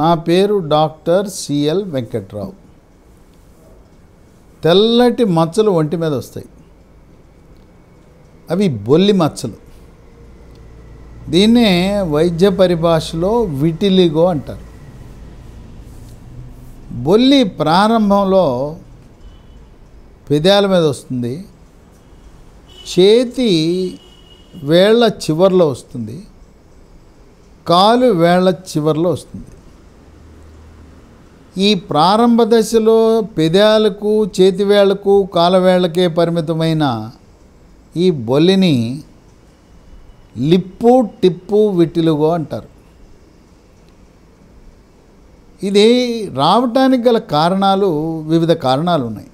నా పేరు doctor CL Venkatrao తెల్లటి మచ్చలు ఒంటి మీద వస్తాయి అవి బొల్లి మచ్చలు దీన్నే వైద్య పరిభాషలో విటిలిగో అంటారు బొల్లి ప్రారంభంలో పెదాల మీద వస్తుంది చేతి వేళ్ళ చివర్లో వస్తుంది కాలు వేళ్ళ చివర్లో వస్తుంది ఈ ప్రారంభ దశలో పెదాలకు చేతివేళ్లకు కాలవేళ్లకే పరిమితమైన ఈ బొల్లిని లిప్పు టిప్పు విటిలుగో అంటారు ఇది రావటానికి గల కారణాలు వివిధ కారణాలు ఉన్నాయి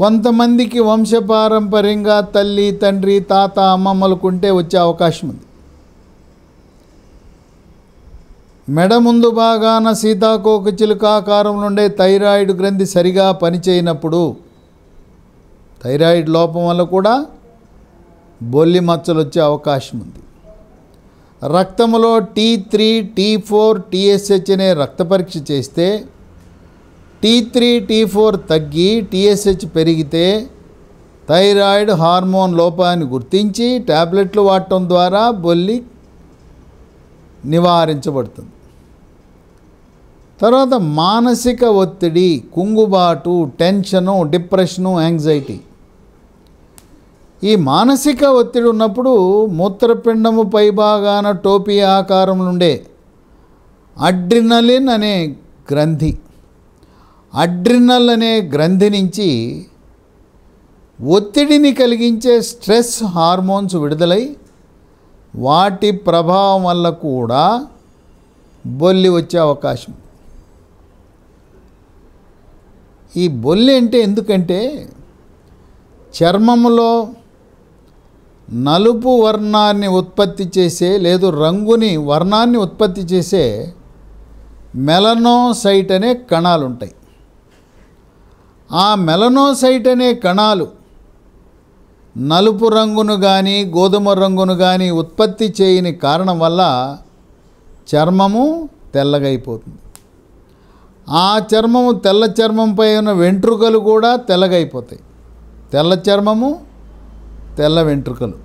కొంతమందికి వంశపారంపర్యంగా తల్లి తండ్రి తాత అమ్మమ్మలకుంటే వచ్చే అవకాశం ఉంది మెడ ముందు భాగాన సీతాకోక చిలుకాకారం నుండే థైరాయిడ్ గ్రంథి సరిగా పనిచేయనప్పుడు థైరాయిడ్ లోపం వల్ల కూడా బొల్లి మచ్చలు వచ్చే అవకాశం ఉంది రక్తంలో T three T four TSH అనే రక్త పరీక్ష చేస్తే టీ త్రీ టీ ఫోర్ తగ్గి టీఎస్హెచ్ పెరిగితే థైరాయిడ్ హార్మోన్ లోపాన్ని గుర్తించి ట్యాబ్లెట్లు వాడటం ద్వారా బొల్లి నివారించబడుతుంది తర్వాత మానసిక ఒత్తిడి కుంగుబాటు టెన్షను డిప్రెషను యాంగ్జైటీ ఈ మానసిక ఒత్తిడి ఉన్నప్పుడు మూత్రపిండము పైభాగాన టోపీ ఆకారం నుండే అడ్రినలిన్ అనే గ్రంథి అడ్రినల్ అనే గ్రంథి నుంచి ఒత్తిడిని కలిగించే స్ట్రెస్ హార్మోన్స్ విడుదలై వాటి ప్రభావం వల్ల కూడా బొల్లి వచ్చే అవకాశం ఈ బొల్లి అంటే ఎందుకంటే చర్మములో నలుపు వర్ణాన్ని ఉత్పత్తి చేసే లేదు రంగుని వర్ణాన్ని ఉత్పత్తి చేసే మెలనోసైట్ అనే కణాలు ఉంటాయి ఆ మెలనోసైట్ అనే కణాలు నలుపు రంగును కానీ గోధుమ రంగును కానీ ఉత్పత్తి చేయని కారణం వల్ల చర్మము తెల్లగైపోతుంది ఆ చర్మము తెల్ల చర్మంపై ఉన్న వెంట్రుకలు కూడా తెల్లగైపోతాయి తెల్ల చర్మము తెల్ల వెంట్రుకలు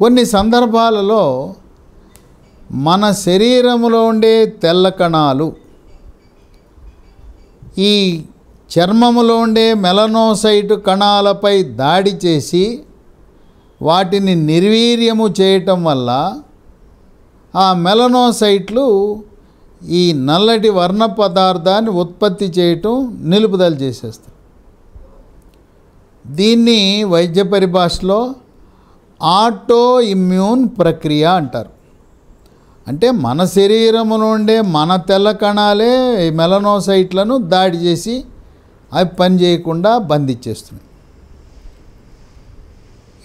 కొన్ని సందర్భాలలో మన శరీరంలో ఉండే తెల్ల కణాలు ఈ చర్మములో ఉండే మెలనోసైట్ కణాలపై దాడి చేసి వాటిని నిర్వీర్యము చేయటం వల్ల ఆ మెలనోసైట్లు ఈ నల్లటి వర్ణ పదార్థాన్ని ఉత్పత్తి చేయటం నిలుపుదల చేసేస్తుంది దీన్ని వైద్య పరిభాషలో ఆటో ఇమ్యూన్ ప్రక్రియ అంటారు అంటే మన శరీరము నుండే మన తెల్ల కణాలే మెలనోసైట్లను దాడి చేసి అవి పనిచేయకుండా చేయకుండా బంధించేస్తున్నాయి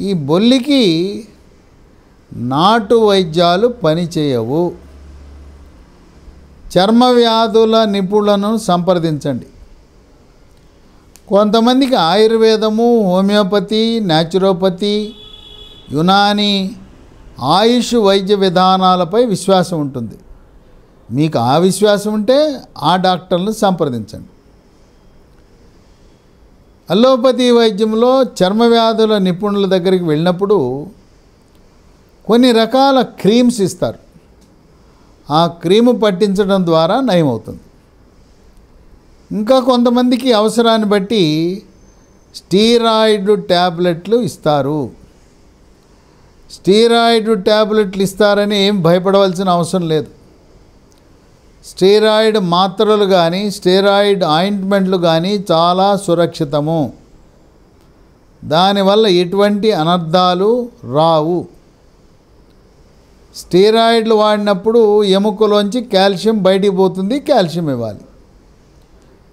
ఈ బొల్లికి నాటు వైద్యాలు పనిచేయవు చర్మ వ్యాధుల నిపుణులను సంప్రదించండి కొంతమందికి ఆయుర్వేదము హోమియోపతి న్యాచురోపతి యునాని ఆయుష్ వైద్య విధానాలపై విశ్వాసం ఉంటుంది మీకు ఆ విశ్వాసం ఉంటే ఆ డాక్టర్లను సంప్రదించండి అలోపతి వైద్యంలో చర్మ వ్యాధుల నిపుణుల దగ్గరికి వెళ్ళినప్పుడు కొన్ని రకాల క్రీమ్స్ ఇస్తారు ఆ క్రీము పట్టించడం ద్వారా నయమవుతుంది ఇంకా కొంతమందికి అవసరాన్ని బట్టి స్టీరాయిడ్ ట్యాబ్లెట్లు ఇస్తారు స్టీరాయిడ్ ట్యాబ్లెట్లు ఇస్తారని ఏం భయపడవలసిన అవసరం లేదు స్టీరాయిడ్ మాత్రలు కానీ స్టీరాయిడ్ ఆయింట్మెంట్లు కానీ చాలా సురక్షితము దానివల్ల ఎటువంటి అనర్థాలు రావు స్టీరాయిడ్లు వాడినప్పుడు ఎముకలోంచి కాల్షియం బయటికి పోతుంది కాల్షియం ఇవ్వాలి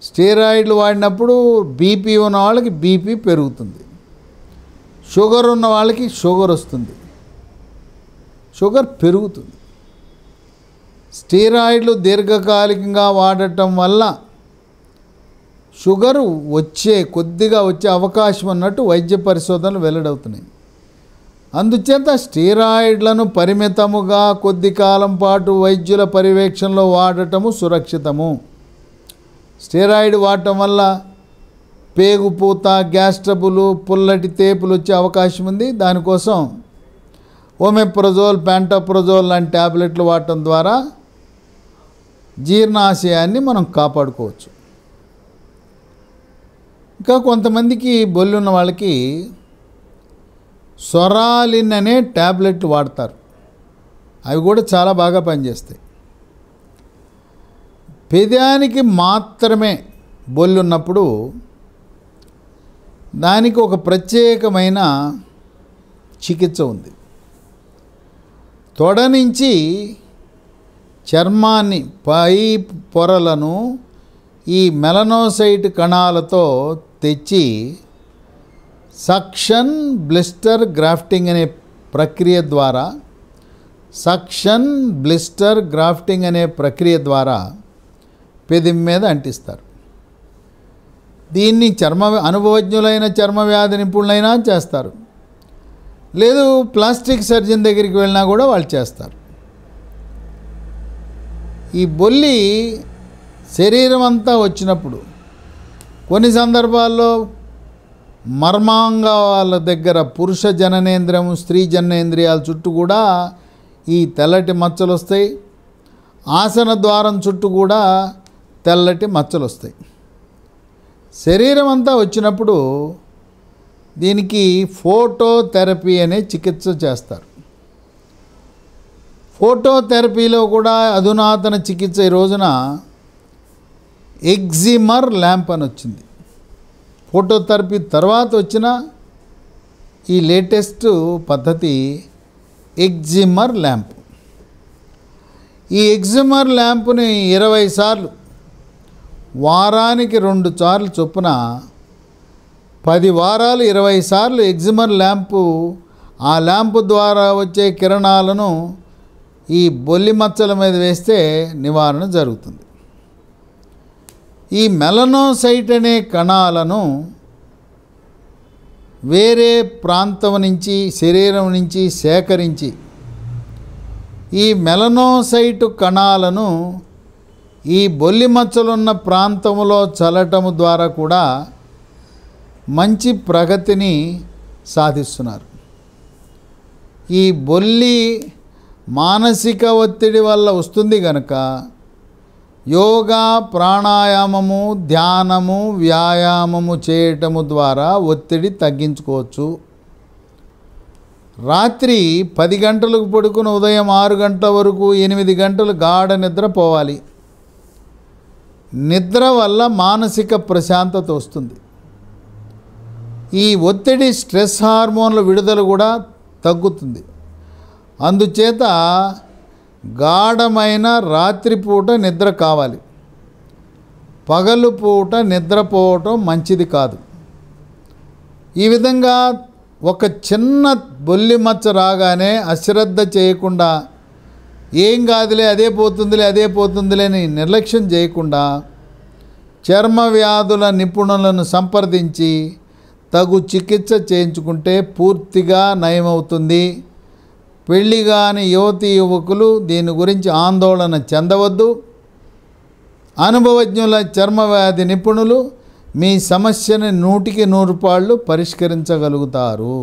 స్టీరాయిడ్లు వాడినప్పుడు బీపీ ఉన్న వాళ్ళకి బీపీ పెరుగుతుంది షుగర్ ఉన్న వాళ్ళకి షుగర్ వస్తుంది షుగర్ పెరుగుతుంది స్టీరాయిడ్లు దీర్ఘకాలికంగా వాడటం వల్ల షుగరు వచ్చే కొద్దిగా వచ్చే అవకాశం ఉన్నట్టు వైద్య పరిశోధనలు వెల్లడవుతున్నాయి అందుచేత స్టీరాయిడ్లను పరిమితముగా కొద్ది కాలం పాటు వైద్యుల పర్యవేక్షణలో వాడటము సురక్షితము స్టీరాయిడ్ వాడటం వల్ల పేగుపూత గ్యాస్ట్రబులు పుల్లటి తేపులు వచ్చే అవకాశం ఉంది దానికోసం ఓమెప్రజోల్ ప్యాంటోప్రజోల్ లాంటి ట్యాబ్లెట్లు వాడటం ద్వారా జీర్ణాశయాన్ని మనం కాపాడుకోవచ్చు ఇంకా కొంతమందికి బొల్లున్న వాళ్ళకి సొరాలిన్ అనే ట్యాబ్లెట్లు వాడతారు అవి కూడా చాలా బాగా పనిచేస్తాయి పెదానికి మాత్రమే బొల్లున్నప్పుడు దానికి ఒక ప్రత్యేకమైన చికిత్స ఉంది తొడ నుంచి చర్మాన్ని పై పొరలను ఈ మెలనోసైట్ కణాలతో తెచ్చి సక్షన్ బ్లిస్టర్ గ్రాఫ్టింగ్ అనే ప్రక్రియ ద్వారా సక్షన్ బ్లిస్టర్ గ్రాఫ్టింగ్ అనే ప్రక్రియ ద్వారా పెదిం మీద అంటిస్తారు దీన్ని చర్మ అనుభవజ్ఞులైన చర్మ వ్యాధి నిపుణులైనా చేస్తారు లేదు ప్లాస్టిక్ సర్జన్ దగ్గరికి వెళ్ళినా కూడా వాళ్ళు చేస్తారు ఈ బొల్లి శరీరం అంతా వచ్చినప్పుడు కొన్ని సందర్భాల్లో మర్మాంగాల దగ్గర పురుష జననేంద్రియము స్త్రీ జననేంద్రియాల చుట్టూ కూడా ఈ తెల్లటి మచ్చలు వస్తాయి ఆసన ద్వారం చుట్టూ కూడా తెల్లటి మచ్చలు వస్తాయి శరీరం అంతా వచ్చినప్పుడు దీనికి ఫోటోథెరపీ అనే చికిత్స చేస్తారు ఫోటోథెరపీలో కూడా అధునాతన చికిత్స ఈ రోజున ఎగ్జిమర్ ల్యాంప్ అని వచ్చింది ఫోటోథెరపీ తర్వాత వచ్చిన ఈ లేటెస్ట్ పద్ధతి ఎగ్జిమర్ ల్యాంప్ ఈ ఎగ్జిమర్ ల్యాంప్ని ఇరవై సార్లు వారానికి రెండు సార్లు చొప్పున పది వారాలు ఇరవై సార్లు ఎగ్జిమర్ ల్యాంపు ఆ ల్యాంప్ ద్వారా వచ్చే కిరణాలను ఈ బొల్లి మచ్చల మీద వేస్తే నివారణ జరుగుతుంది ఈ మెలనోసైట్ అనే కణాలను వేరే ప్రాంతం నుంచి శరీరం నుంచి సేకరించి ఈ మెలనోసైటు కణాలను ఈ బొల్లి మచ్చలున్న ప్రాంతంలో చల్లటము ద్వారా కూడా మంచి ప్రగతిని సాధిస్తున్నారు ఈ బొల్లి మానసిక ఒత్తిడి వల్ల వస్తుంది కనుక యోగా ప్రాణాయామము ధ్యానము వ్యాయామము చేయటము ద్వారా ఒత్తిడి తగ్గించుకోవచ్చు రాత్రి పది గంటలకు పడుకుని ఉదయం ఆరు గంటల వరకు ఎనిమిది గంటలు గాఢ నిద్ర పోవాలి నిద్ర వల్ల మానసిక ప్రశాంతత వస్తుంది ఈ ఒత్తిడి స్ట్రెస్ హార్మోన్ల విడుదల కూడా తగ్గుతుంది అందుచేత గాఢమైన రాత్రిపూట నిద్ర కావాలి పగలుపూట నిద్రపోవటం మంచిది కాదు ఈ విధంగా ఒక చిన్న బొల్లి మచ్చ రాగానే అశ్రద్ధ చేయకుండా ఏం కాదులే అదే పోతుందిలే అదే పోతుందిలే అని నిర్లక్ష్యం చేయకుండా చర్మ వ్యాధుల నిపుణులను సంప్రదించి తగు చికిత్స చేయించుకుంటే పూర్తిగా నయమవుతుంది పెళ్లి కాని యువతి యువకులు దీని గురించి ఆందోళన చెందవద్దు అనుభవజ్ఞుల చర్మవ్యాధి నిపుణులు మీ సమస్యని నూటికి నూరు పాళ్ళు పరిష్కరించగలుగుతారు